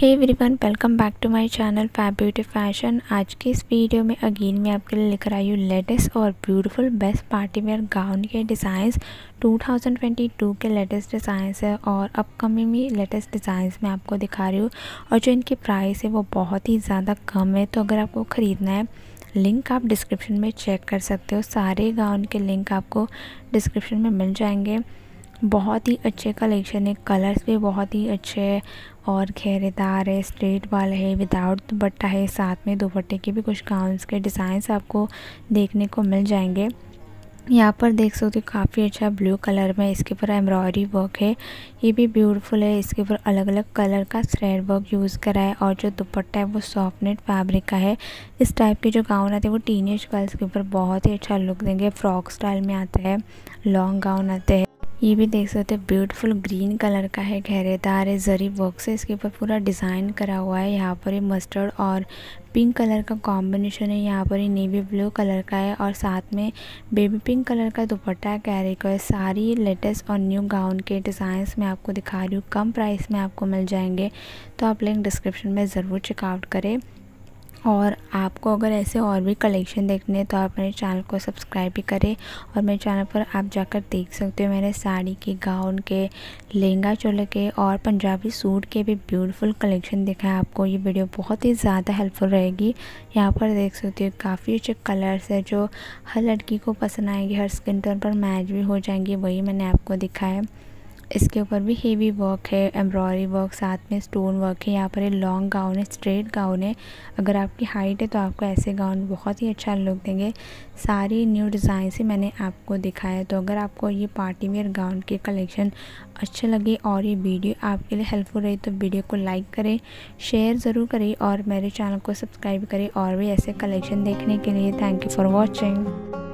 hey everyone welcome back to my channel fab beauty fashion आज की इस video में अगेन मैं आपके लिए लेकर आई हूँ लेटेस्ट और beautiful best party wear gown के डिज़ाइंस 2022 के लेटेस्ट डिज़ाइंस है और अपकमिंग भी लेटेस्ट डिज़ाइंस मैं आपको दिखा रही हूँ और जो इनकी प्राइस है वो बहुत ही ज़्यादा कम है तो अगर आपको ख़रीदना है लिंक आप डिस्क्रिप्शन में चेक कर सकते हो सारे गाउन के लिंक आपको डिस्क्रिप्शन में मिल जाएंगे बहुत ही अच्छे कलेक्शन है कलर्स भी बहुत ही अच्छे है और घेरेदार है स्ट्रेट वाला है विदाउट दुपट्टा है साथ में दुपट्टे के भी कुछ गाउंस के डिज़ाइंस आपको देखने को मिल जाएंगे यहाँ पर देख सकते हो काफ़ी अच्छा ब्लू कलर में इसके ऊपर एम्ब्रॉयडरी वर्क है ये भी ब्यूटीफुल है इसके ऊपर अलग अलग कलर का थ्रेड वर्क यूज़ करा है और जो दुपट्टा है वो सॉफ्ट नेट फैब्रिक का है इस टाइप के जो गाउन आते हैं वो टीन गर्ल्स के ऊपर बहुत ही अच्छा लुक देंगे फ्रॉक स्टाइल में आता है लॉन्ग गाउन आते हैं ये भी देख सकते हैं ब्यूटीफुल ग्रीन कलर का है घेरेदार है जरी वर्क से इसके ऊपर पूरा डिज़ाइन करा हुआ है यहाँ पर ये मस्टर्ड और पिंक कलर का कॉम्बिनेशन है यहाँ पर ये नेवी ब्लू कलर का है और साथ में बेबी पिंक कलर का दुपट्टा कैरी का है सारी लेटेस्ट और न्यू गाउन के डिज़ाइंस मैं आपको दिखा रही हूँ कम प्राइस में आपको मिल जाएंगे तो आप लिंक डिस्क्रिप्शन में ज़रूर चेकआउट करें और आपको अगर ऐसे और भी कलेक्शन देखने हैं तो आप मेरे चैनल को सब्सक्राइब भी करें और मेरे चैनल पर आप जाकर देख सकते हो मेरे साड़ी के गाउन के लहंगा चोले के और पंजाबी सूट के भी ब्यूटीफुल कलेक्शन देखा है आपको ये वीडियो बहुत ही ज़्यादा हेल्पफुल रहेगी यहाँ पर देख सकते हो काफ़ी अच्छे कलर्स है जो हर लड़की को पसंद आएंगे हर स्किन टोन पर मैच भी हो जाएंगे वही मैंने आपको दिखाया इसके ऊपर भी हेवी वर्क है एम्ब्रॉयडरी वर्क साथ में स्टोन वर्क है यहाँ पर ये लॉन्ग गाउन है स्ट्रेट गाउन है अगर आपकी हाइट है तो आपको ऐसे गाउन बहुत ही अच्छा लुक देंगे सारी न्यू डिज़ाइन से मैंने आपको दिखाया तो अगर आपको ये पार्टी वेयर गाउन के कलेक्शन अच्छे लगे और ये वीडियो आपके लिए हेल्पफुल रही तो वीडियो को लाइक करें शेयर ज़रूर करें और मेरे चैनल को सब्सक्राइब करें और भी ऐसे कलेक्शन देखने के लिए थैंक यू फॉर वॉचिंग